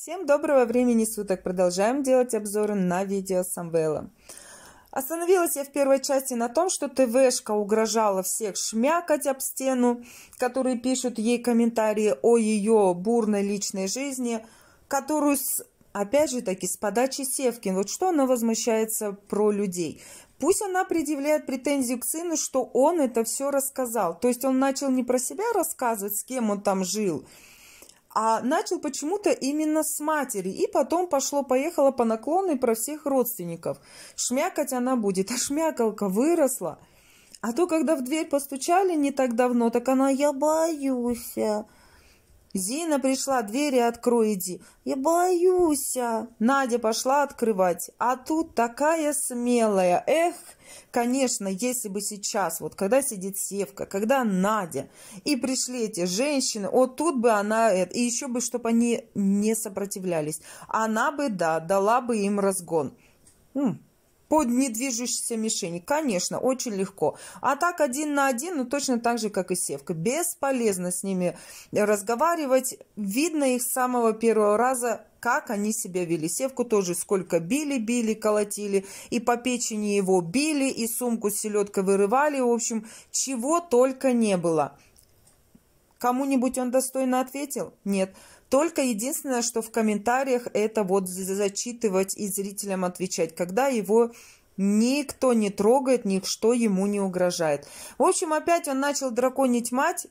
Всем доброго времени суток! Продолжаем делать обзоры на видео с Самвелом. Остановилась я в первой части на том, что ТВшка угрожала всех шмякать об стену, которые пишут ей комментарии о ее бурной личной жизни, которую, с, опять же таки, с подачи Севкин. Вот что она возмущается про людей. Пусть она предъявляет претензию к сыну, что он это все рассказал. То есть он начал не про себя рассказывать, с кем он там жил, а начал почему-то именно с матери. И потом пошло-поехало по наклонной про всех родственников. Шмякать она будет, а шмякалка выросла. А то, когда в дверь постучали не так давно, так она «я боюсь». Зина пришла, двери открой, иди. Я боюсь. Надя пошла открывать. А тут такая смелая. Эх, конечно, если бы сейчас, вот когда сидит Севка, когда Надя, и пришли эти женщины, вот тут бы она, э, и еще бы, чтобы они не сопротивлялись. Она бы, да, дала бы им разгон. М, под недвижущейся мишени, конечно, очень легко. А так один на один, ну точно так же, как и севка. Бесполезно с ними разговаривать. Видно их с самого первого раза, как они себя вели. Севку тоже сколько били, били, колотили, и по печени его били, и сумку с селедкой вырывали. В общем, чего только не было. Кому-нибудь он достойно ответил? Нет. Только единственное, что в комментариях это вот зачитывать и зрителям отвечать, когда его никто не трогает, ничто ему не угрожает. В общем, опять он начал драконить мать,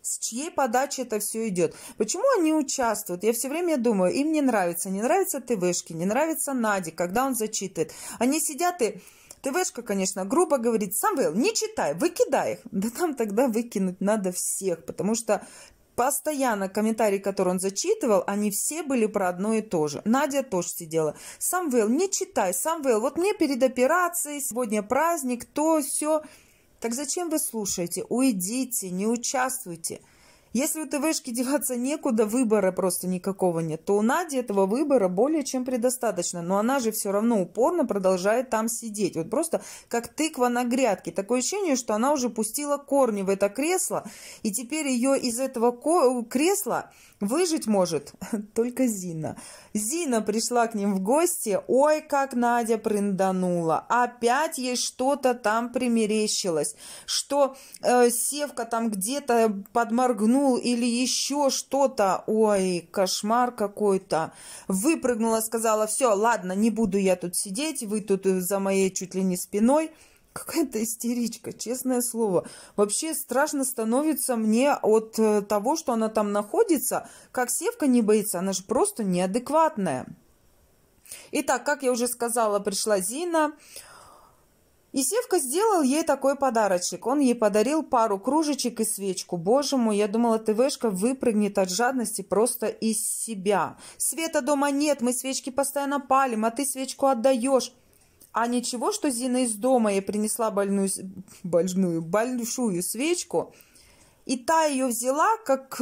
с чьей подачи это все идет. Почему они участвуют? Я все время думаю, им не нравится. Не нравится ТВшки, не нравится Нади, когда он зачитывает. Они сидят и... ТВшка, конечно, грубо говорит, Самвел, не читай, выкидай их. Да там тогда выкинуть надо всех, потому что Постоянно комментарии, которые он зачитывал, они все были про одно и то же. Надя тоже сидела. Самвел, не читай, Самвел, вот мне перед операцией, сегодня праздник, то, все. Так зачем вы слушаете? Уйдите, не участвуйте. Если у ТВшки деваться некуда, выбора просто никакого нет, то у Нади этого выбора более чем предостаточно. Но она же все равно упорно продолжает там сидеть. Вот просто как тыква на грядке. Такое ощущение, что она уже пустила корни в это кресло, и теперь ее из этого э, кресла Выжить может только Зина. Зина пришла к ним в гости. Ой, как Надя прынданула. Опять ей что-то там примерещилось. Что э, Севка там где-то подморгнул или еще что-то. Ой, кошмар какой-то. Выпрыгнула, сказала, все, ладно, не буду я тут сидеть. Вы тут за моей чуть ли не спиной какая-то истеричка, честное слово. Вообще страшно становится мне от э, того, что она там находится. Как Севка не боится, она же просто неадекватная. Итак, как я уже сказала, пришла Зина. И Севка сделал ей такой подарочек. Он ей подарил пару кружечек и свечку. Боже мой, я думала, ТВшка выпрыгнет от жадности просто из себя. Света дома нет, мы свечки постоянно палим, а ты свечку отдаешь. А ничего, что Зина из дома ей принесла больную, больную, большую свечку, и та ее взяла, как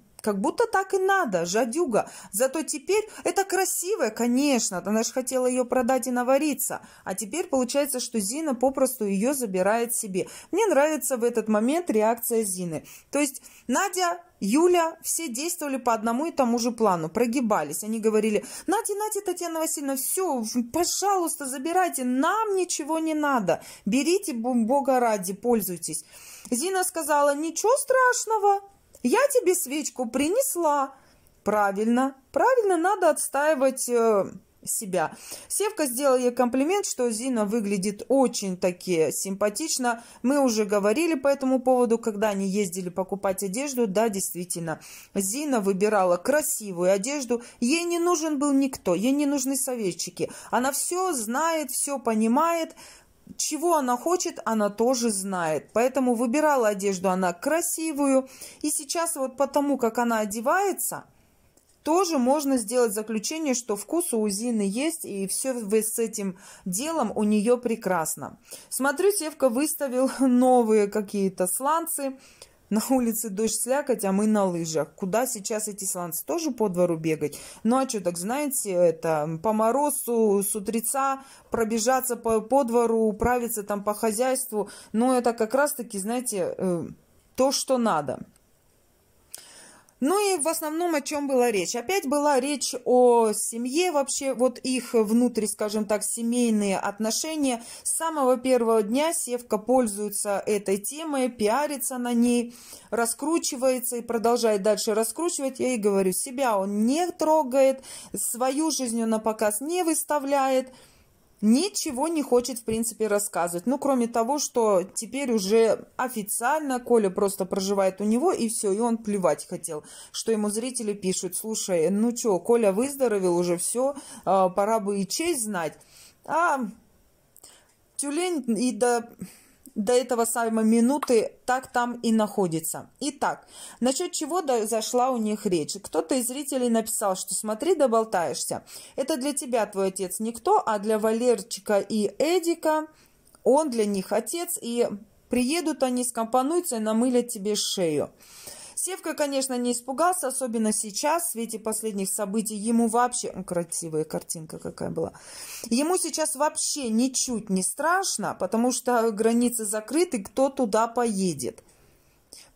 Как будто так и надо, жадюга. Зато теперь это красивая, конечно. Она же хотела ее продать и навариться. А теперь получается, что Зина попросту ее забирает себе. Мне нравится в этот момент реакция Зины. То есть Надя Юля, все действовали по одному и тому же плану, прогибались. Они говорили, Надя, Надя, Татьяна Васильевна, все, пожалуйста, забирайте, нам ничего не надо. Берите, Бога ради, пользуйтесь. Зина сказала, ничего страшного, я тебе свечку принесла. Правильно, правильно, надо отстаивать э, себя. Севка сделала ей комплимент, что Зина выглядит очень таки симпатично. Мы уже говорили по этому поводу, когда они ездили покупать одежду. Да, действительно, Зина выбирала красивую одежду. Ей не нужен был никто, ей не нужны советчики. Она все знает, все понимает чего она хочет, она тоже знает. Поэтому выбирала одежду она красивую. И сейчас вот потому, как она одевается, тоже можно сделать заключение, что вкус у Зины есть, и все с этим делом у нее прекрасно. Смотрю, Севка выставил новые какие-то сланцы. На улице дождь слякоть, а мы на лыжах. Куда сейчас эти сланцы? Тоже по двору бегать? Ну, а что, так знаете, это по морозу с утреца пробежаться по, по двору, управиться там по хозяйству. Ну, это как раз-таки, знаете, э, то, что надо. Ну и в основном о чем была речь? Опять была речь о семье вообще, вот их внутри, скажем так, семейные отношения. С самого первого дня Севка пользуется этой темой, пиарится на ней, раскручивается и продолжает дальше раскручивать. Я и говорю, себя он не трогает, свою жизнь он на показ не выставляет ничего не хочет, в принципе, рассказывать. Ну, кроме того, что теперь уже официально Коля просто проживает у него, и все, и он плевать хотел, что ему зрители пишут, слушай, ну что, Коля выздоровел уже, все, а, пора бы и честь знать. А тюлень и да до этого сальма минуты, так там и находится. Итак, насчет чего зашла у них речь. Кто-то из зрителей написал, что смотри, доболтаешься. Это для тебя твой отец никто, а для Валерчика и Эдика он для них отец, и приедут они, скомпонуются и намылят тебе шею. Севка, конечно, не испугался, особенно сейчас, в свете последних событий. Ему вообще... Красивая картинка какая была. Ему сейчас вообще ничуть не страшно, потому что границы закрыты, кто туда поедет.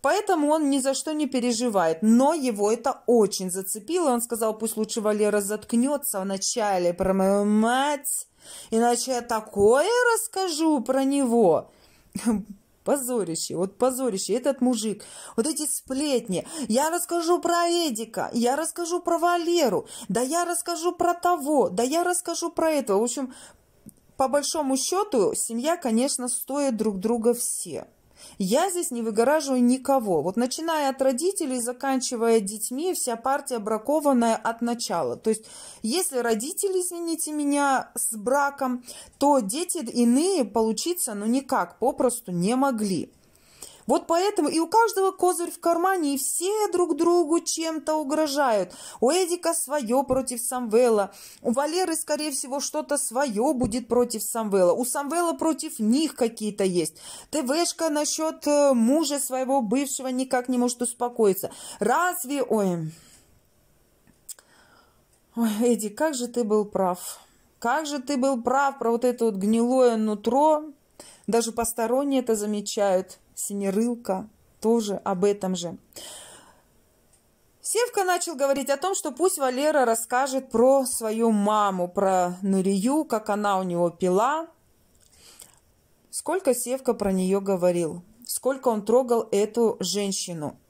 Поэтому он ни за что не переживает. Но его это очень зацепило. Он сказал, пусть лучше Валера заткнется вначале про мою мать, иначе я такое расскажу про него. Позорище, вот позорище, этот мужик, вот эти сплетни. Я расскажу про Эдика, я расскажу про Валеру, да я расскажу про того, да я расскажу про этого. В общем, по большому счету, семья, конечно, стоит друг друга все. Я здесь не выгораживаю никого. Вот начиная от родителей, заканчивая детьми, вся партия бракованная от начала. То есть, если родители, извините меня, с браком, то дети иные получиться, ну, никак, попросту не могли. Вот поэтому и у каждого козырь в кармане, и все друг другу чем-то угрожают. У Эдика свое против Самвела, у Валеры, скорее всего, что-то свое будет против Самвела, у Самвела против них какие-то есть. ТВшка насчет э, мужа своего бывшего никак не может успокоиться. Разве... Ой... Ой, Эдди, как же ты был прав. Как же ты был прав про вот это вот гнилое нутро. Даже посторонние это замечают. Синерылка тоже об этом же. Севка начал говорить о том, что пусть Валера расскажет про свою маму, про Нурию, как она у него пила. Сколько Севка про нее говорил, сколько он трогал эту женщину –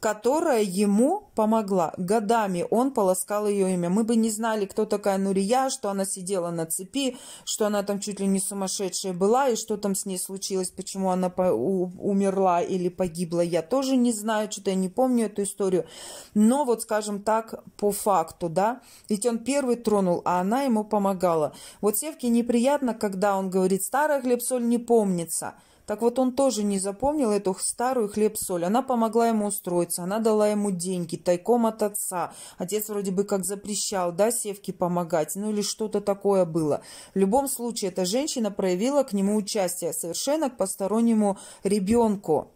которая ему помогла. Годами он полоскал ее имя. Мы бы не знали, кто такая Нурия, что она сидела на цепи, что она там чуть ли не сумасшедшая была, и что там с ней случилось, почему она умерла или погибла. Я тоже не знаю, что-то я не помню эту историю. Но вот, скажем так, по факту, да, ведь он первый тронул, а она ему помогала. Вот Севке неприятно, когда он говорит, старая хлеб-соль не помнится – так вот он тоже не запомнил эту старую хлеб-соль. Она помогла ему устроиться, она дала ему деньги тайком от отца. Отец вроде бы как запрещал, да, Севке помогать, ну или что-то такое было. В любом случае, эта женщина проявила к нему участие совершенно к постороннему ребенку.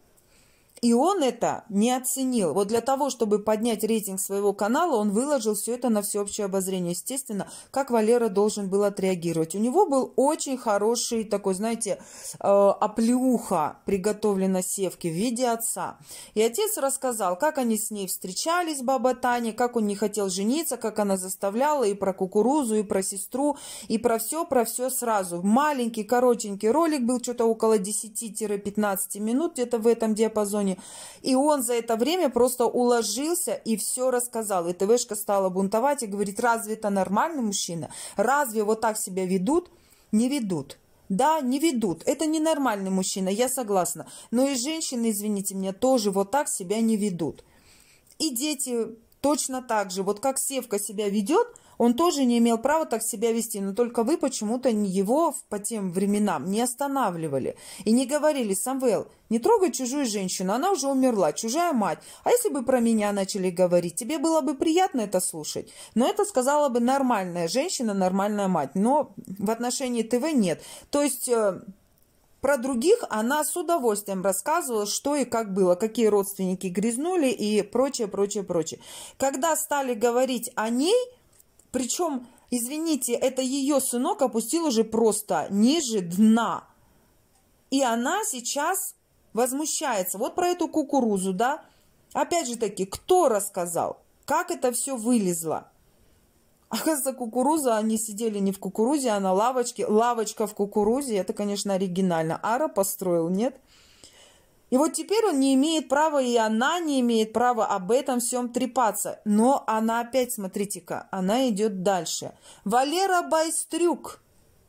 И он это не оценил. Вот для того, чтобы поднять рейтинг своего канала, он выложил все это на всеобщее обозрение. Естественно, как Валера должен был отреагировать. У него был очень хороший такой, знаете, э, оплюха, приготовлена севки в виде отца. И отец рассказал, как они с ней встречались, баба Таня, как он не хотел жениться, как она заставляла и про кукурузу, и про сестру, и про все, про все сразу. Маленький, коротенький ролик был, что-то около 10-15 минут, где-то в этом диапазоне бунтовщиками. И он за это время просто уложился и все рассказал. И ТВшка стала бунтовать и говорит, разве это нормальный мужчина? Разве вот так себя ведут? Не ведут. Да, не ведут. Это ненормальный мужчина, я согласна. Но и женщины, извините меня, тоже вот так себя не ведут. И дети точно так же. Вот как Севка себя ведет – он тоже не имел права так себя вести, но только вы почему-то его по тем временам не останавливали и не говорили, Самвел, не трогай чужую женщину, она уже умерла, чужая мать. А если бы про меня начали говорить, тебе было бы приятно это слушать. Но это сказала бы нормальная женщина, нормальная мать. Но в отношении ТВ нет. То есть... Э, про других она с удовольствием рассказывала, что и как было, какие родственники грязнули и прочее, прочее, прочее. Когда стали говорить о ней, причем, извините, это ее сынок опустил уже просто ниже дна. И она сейчас возмущается. Вот про эту кукурузу, да? Опять же таки, кто рассказал? Как это все вылезло? Оказывается, кукуруза, они сидели не в кукурузе, а на лавочке. Лавочка в кукурузе, это, конечно, оригинально. Ара построил, нет? Нет. И вот теперь он не имеет права, и она не имеет права об этом всем трепаться. Но она опять, смотрите-ка, она идет дальше. Валера Байстрюк.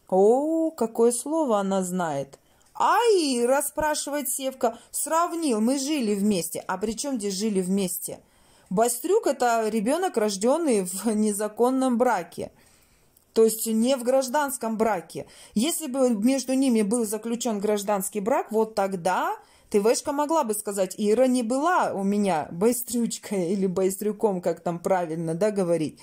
О, какое слово она знает. Ай, расспрашивает Севка, сравнил, мы жили вместе. А при чем здесь жили вместе? Бастрюк – это ребенок, рожденный в незаконном браке. То есть не в гражданском браке. Если бы между ними был заключен гражданский брак, вот тогда ты ТВшка могла бы сказать, Ира не была у меня байстрючкой или байстрюком, как там правильно, да, говорить.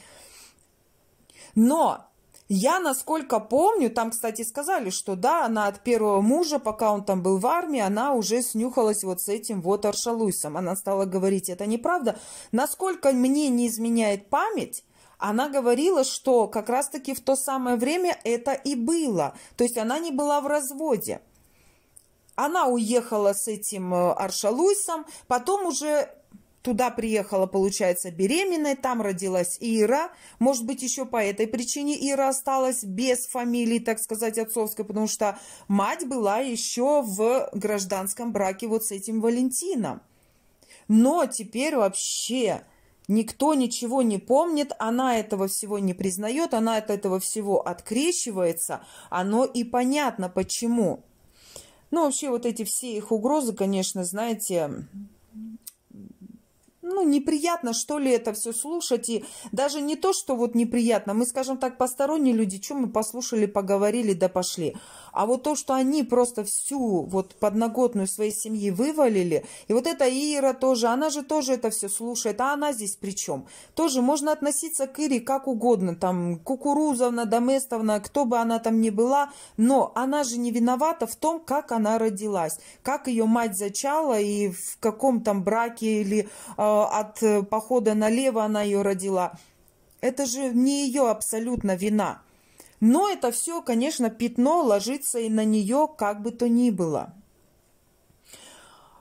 Но я, насколько помню, там, кстати, сказали, что да, она от первого мужа, пока он там был в армии, она уже снюхалась вот с этим вот Аршалуйсом. Она стала говорить, это неправда. Насколько мне не изменяет память, она говорила, что как раз-таки в то самое время это и было. То есть она не была в разводе. Она уехала с этим э, Аршалуйсом, потом уже туда приехала, получается, беременная, там родилась Ира. Может быть, еще по этой причине Ира осталась без фамилии, так сказать, отцовской, потому что мать была еще в гражданском браке вот с этим Валентином. Но теперь вообще никто ничего не помнит, она этого всего не признает, она от этого всего открещивается. Оно и понятно, почему. Ну, вообще, вот эти все их угрозы, конечно, знаете, ну, неприятно, что ли, это все слушать. И даже не то, что вот неприятно. Мы, скажем так, посторонние люди, что мы послушали, поговорили, да пошли. А вот то, что они просто всю вот подноготную своей семьи вывалили, и вот эта Ира тоже, она же тоже это все слушает, а она здесь при чем? Тоже можно относиться к Ире как угодно, там, Кукурузовна, Доместовна, кто бы она там ни была, но она же не виновата в том, как она родилась, как ее мать зачала и в каком там браке или э, от похода налево она ее родила. Это же не ее абсолютно вина. Но это все, конечно, пятно ложится и на нее как бы то ни было.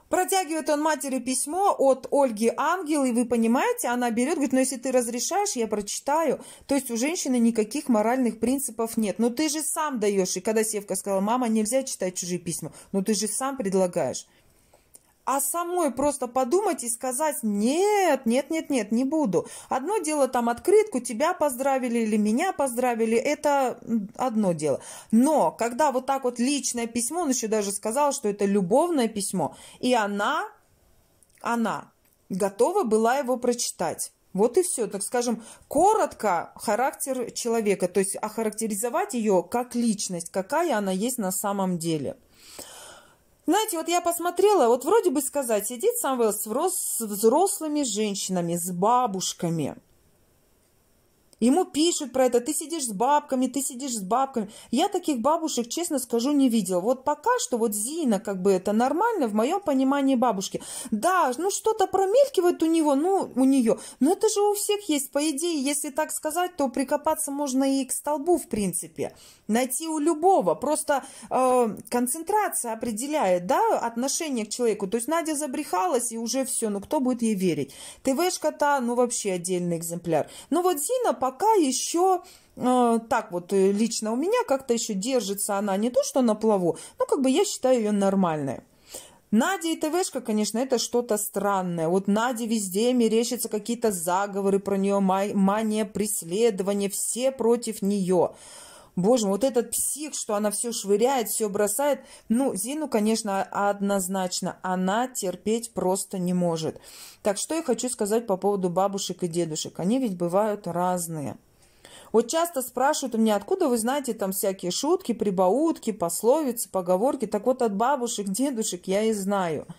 Протягивает он матери письмо от Ольги Ангел, и вы понимаете, она берет, говорит, ну если ты разрешаешь, я прочитаю. То есть у женщины никаких моральных принципов нет. Но «Ну, ты же сам даешь. И когда Севка сказала, мама, нельзя читать чужие письма, но «Ну, ты же сам предлагаешь а самой просто подумать и сказать «нет, нет, нет, нет, не буду». Одно дело там открытку, тебя поздравили или меня поздравили, это одно дело. Но когда вот так вот личное письмо, он еще даже сказал, что это любовное письмо, и она, она готова была его прочитать. Вот и все, так скажем, коротко характер человека, то есть охарактеризовать ее как личность, какая она есть на самом деле. Знаете, вот я посмотрела, вот вроде бы сказать, сидит Самвелс с взрослыми женщинами, с бабушками – Ему пишут про это, ты сидишь с бабками, ты сидишь с бабками. Я таких бабушек, честно скажу, не видела. Вот пока что вот Зина, как бы это нормально в моем понимании бабушки. Да, ну что-то промелькивает у него, ну у нее. Но это же у всех есть, по идее, если так сказать, то прикопаться можно и к столбу, в принципе. Найти у любого. Просто э, концентрация определяет, да, отношение к человеку. То есть Надя забрехалась и уже все, ну кто будет ей верить? ТВшка-то, ну вообще отдельный экземпляр. Ну вот Зина, по пока еще э, так вот э, лично у меня как-то еще держится она не то, что на плаву, но как бы я считаю ее нормальной. Надя и ТВшка, конечно, это что-то странное. Вот Наде везде мерещатся какие-то заговоры про нее, мания преследования, все против нее. Боже мой, вот этот псих, что она все швыряет, все бросает. Ну, Зину, конечно, однозначно, она терпеть просто не может. Так что я хочу сказать по поводу бабушек и дедушек. Они ведь бывают разные. Вот часто спрашивают у меня, откуда вы знаете там всякие шутки, прибаутки, пословицы, поговорки. Так вот от бабушек, дедушек я и знаю –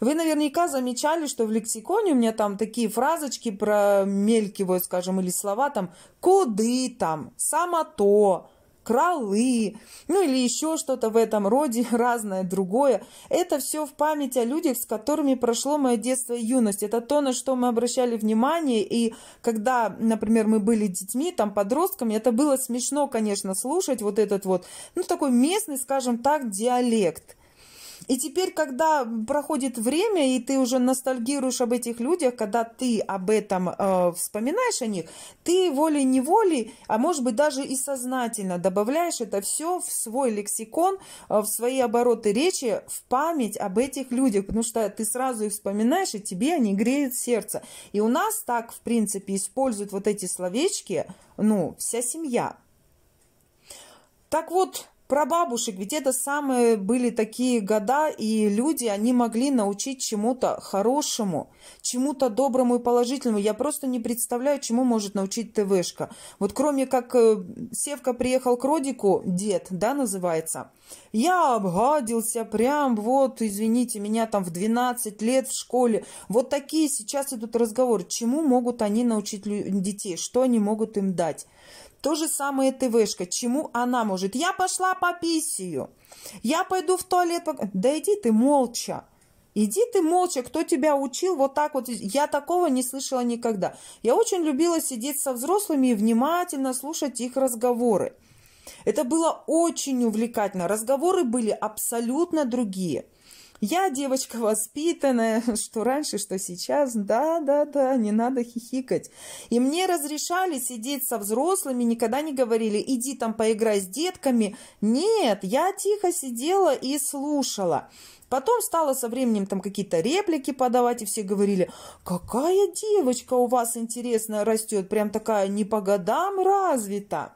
вы наверняка замечали, что в лексиконе у меня там такие фразочки про промелькивают, скажем, или слова там «куды», там «самото», кралы, ну или еще что-то в этом роде, разное другое. Это все в память о людях, с которыми прошло мое детство и юность. Это то, на что мы обращали внимание. И когда, например, мы были детьми, там, подростками, это было смешно, конечно, слушать вот этот вот, ну, такой местный, скажем так, диалект. И теперь, когда проходит время, и ты уже ностальгируешь об этих людях, когда ты об этом э, вспоминаешь о них, ты волей-неволей, а может быть даже и сознательно добавляешь это все в свой лексикон, э, в свои обороты речи, в память об этих людях, потому что ты сразу их вспоминаешь, и тебе они греют сердце. И у нас так, в принципе, используют вот эти словечки, ну, вся семья. Так вот, про бабушек, ведь это самые были такие года, и люди, они могли научить чему-то хорошему, чему-то доброму и положительному. Я просто не представляю, чему может научить ТВшка. Вот кроме как э, Севка приехал к Родику, дед, да, называется, я обгадился прям вот, извините, меня там в 12 лет в школе. Вот такие сейчас идут разговоры. Чему могут они научить детей? Что они могут им дать? То же самое ТВшка. Чему она может? Я пошла по писию. Я пойду в туалет. Да иди ты молча. Иди ты молча, кто тебя учил вот так вот. Я такого не слышала никогда. Я очень любила сидеть со взрослыми и внимательно слушать их разговоры. Это было очень увлекательно. Разговоры были абсолютно другие – я девочка воспитанная, что раньше, что сейчас. Да-да-да, не надо хихикать. И мне разрешали сидеть со взрослыми, никогда не говорили, иди там поиграй с детками. Нет, я тихо сидела и слушала. Потом стала со временем там какие-то реплики подавать, и все говорили, какая девочка у вас интересная растет, прям такая не по годам развита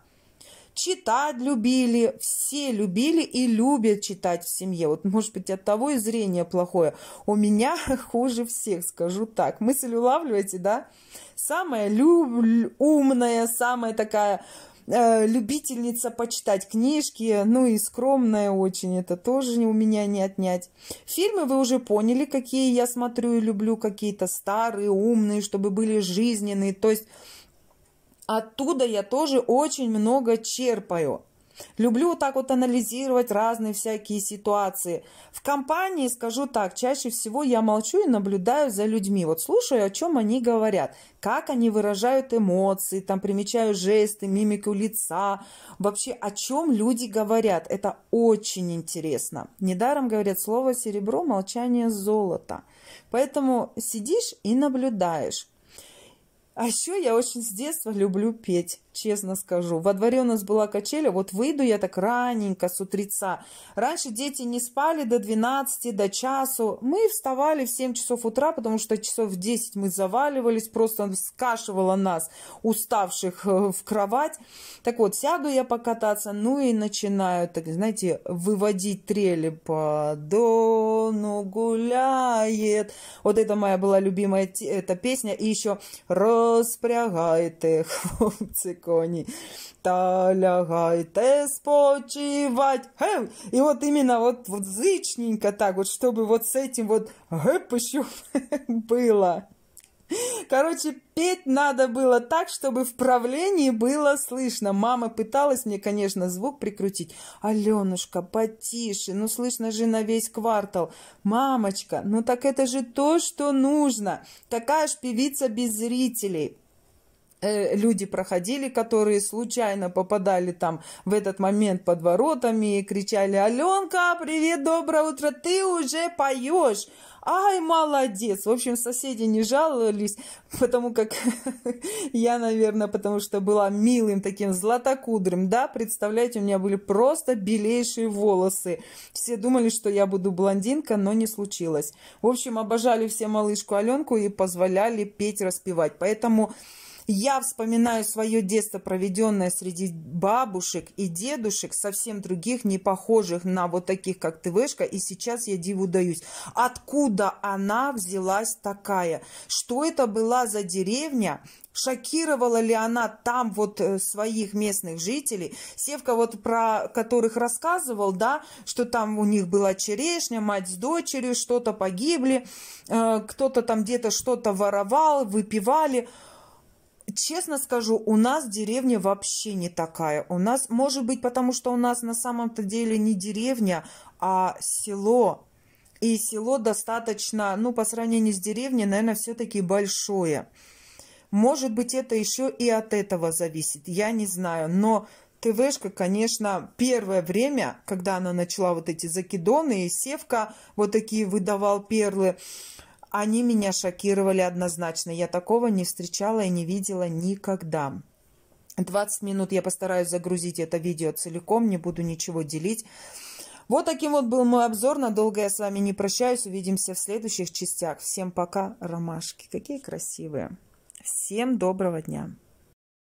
читать любили, все любили и любят читать в семье. Вот, может быть, от того и зрение плохое. У меня хуже всех, скажу так. Мысль улавливаете, да? Самая люб... умная, самая такая э, любительница почитать книжки, ну и скромная очень, это тоже у меня не отнять. Фильмы вы уже поняли, какие я смотрю и люблю, какие-то старые, умные, чтобы были жизненные, то есть Оттуда я тоже очень много черпаю. Люблю так вот анализировать разные всякие ситуации. В компании, скажу так, чаще всего я молчу и наблюдаю за людьми. Вот слушаю, о чем они говорят, как они выражают эмоции, там примечаю жесты, мимику лица. Вообще, о чем люди говорят, это очень интересно. Недаром говорят слово серебро, молчание золото. Поэтому сидишь и наблюдаешь. А еще я очень с детства люблю петь честно скажу. Во дворе у нас была качеля, вот выйду я так раненько с утреца. Раньше дети не спали до 12, до часу. Мы вставали в 7 часов утра, потому что часов в 10 мы заваливались, просто скашивало нас, уставших, э, в кровать. Так вот, сяду я покататься, ну и начинаю, так знаете, выводить трели по дону гуляет. Вот это моя была любимая эта песня. И еще распрягает их коні. Та лягайте спочивать. Хэм! И вот именно вот, вот зычненько так вот, чтобы вот с этим вот гэп еще было. Короче, петь надо было так, чтобы в правлении было слышно. Мама пыталась мне, конечно, звук прикрутить. Аленушка, потише, ну слышно же на весь квартал. Мамочка, ну так это же то, что нужно. Такая ж певица без зрителей. Э, люди проходили, которые случайно попадали там в этот момент под воротами и кричали «Аленка, привет, доброе утро, ты уже поешь!» Ай, молодец! В общем, соседи не жаловались, потому как я, наверное, потому что была милым таким златокудрым, да, представляете, у меня были просто белейшие волосы. Все думали, что я буду блондинка, но не случилось. В общем, обожали все малышку Аленку и позволяли петь, распевать. Поэтому я вспоминаю свое детство, проведенное среди бабушек и дедушек, совсем других, не похожих на вот таких, как ТВшка, и сейчас я диву даюсь. Откуда она взялась такая? Что это была за деревня? Шокировала ли она там вот э, своих местных жителей? Севка вот про которых рассказывал, да, что там у них была черешня, мать с дочерью, что-то погибли, э, кто-то там где-то что-то воровал, выпивали – честно скажу, у нас деревня вообще не такая. У нас, может быть, потому что у нас на самом-то деле не деревня, а село. И село достаточно, ну, по сравнению с деревней, наверное, все-таки большое. Может быть, это еще и от этого зависит, я не знаю. Но ТВшка, конечно, первое время, когда она начала вот эти закидоны и севка, вот такие выдавал перлы, они меня шокировали однозначно. Я такого не встречала и не видела никогда. 20 минут я постараюсь загрузить это видео целиком, не буду ничего делить. Вот таким вот был мой обзор. Надолго я с вами не прощаюсь. Увидимся в следующих частях. Всем пока, ромашки. Какие красивые. Всем доброго дня.